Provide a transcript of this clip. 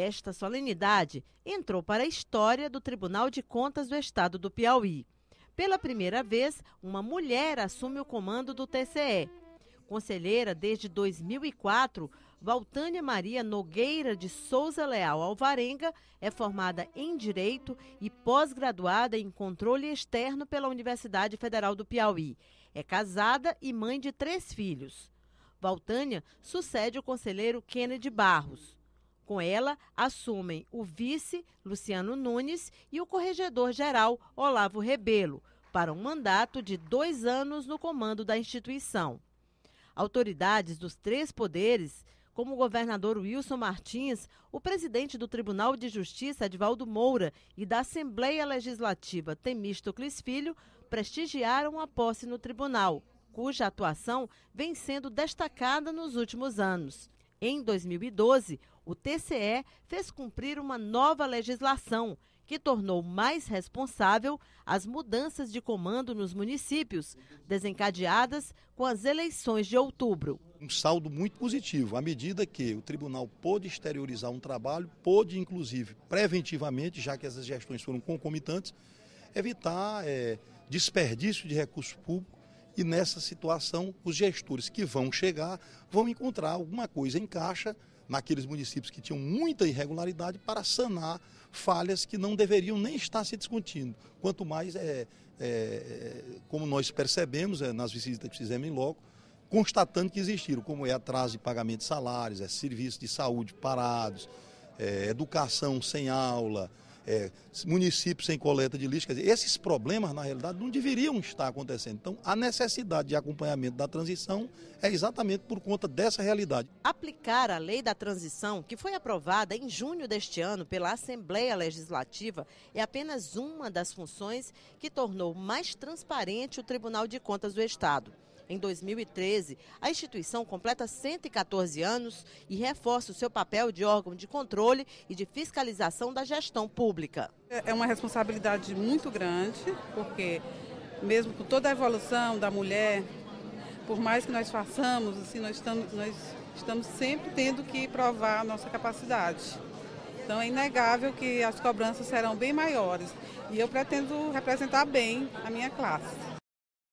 Esta solenidade entrou para a história do Tribunal de Contas do Estado do Piauí. Pela primeira vez, uma mulher assume o comando do TCE. Conselheira desde 2004, Valtânia Maria Nogueira de Souza Leal Alvarenga é formada em Direito e pós-graduada em Controle Externo pela Universidade Federal do Piauí. É casada e mãe de três filhos. Valtânia sucede o conselheiro Kennedy Barros. Com ela, assumem o vice, Luciano Nunes, e o corregedor-geral, Olavo Rebelo, para um mandato de dois anos no comando da instituição. Autoridades dos três poderes, como o governador Wilson Martins, o presidente do Tribunal de Justiça, Edvaldo Moura, e da Assembleia Legislativa, Temístocles Filho, prestigiaram a posse no tribunal, cuja atuação vem sendo destacada nos últimos anos. Em 2012, o TCE fez cumprir uma nova legislação que tornou mais responsável as mudanças de comando nos municípios, desencadeadas com as eleições de outubro. Um saldo muito positivo, à medida que o tribunal pôde exteriorizar um trabalho, pôde, inclusive, preventivamente, já que essas gestões foram concomitantes, evitar é, desperdício de recurso público e nessa situação, os gestores que vão chegar vão encontrar alguma coisa em caixa naqueles municípios que tinham muita irregularidade para sanar falhas que não deveriam nem estar se discutindo. Quanto mais, é, é como nós percebemos é, nas visitas que fizemos em loco, constatando que existiram, como é atraso de pagamento de salários, é serviços de saúde parados, é, educação sem aula, é, municípios sem coleta de lixo. Quer dizer, esses problemas, na realidade, não deveriam estar acontecendo. Então, a necessidade de acompanhamento da transição é exatamente por conta dessa realidade. Aplicar a lei da transição, que foi aprovada em junho deste ano pela Assembleia Legislativa, é apenas uma das funções que tornou mais transparente o Tribunal de Contas do Estado em 2013. A instituição completa 114 anos e reforça o seu papel de órgão de controle e de fiscalização da gestão pública. É, é uma responsabilidade muito grande, porque mesmo com toda a evolução da mulher, por mais que nós façamos, assim, nós estamos, nós estamos sempre tendo que provar a nossa capacidade. Então é inegável que as cobranças serão bem maiores. E eu pretendo representar bem a minha classe.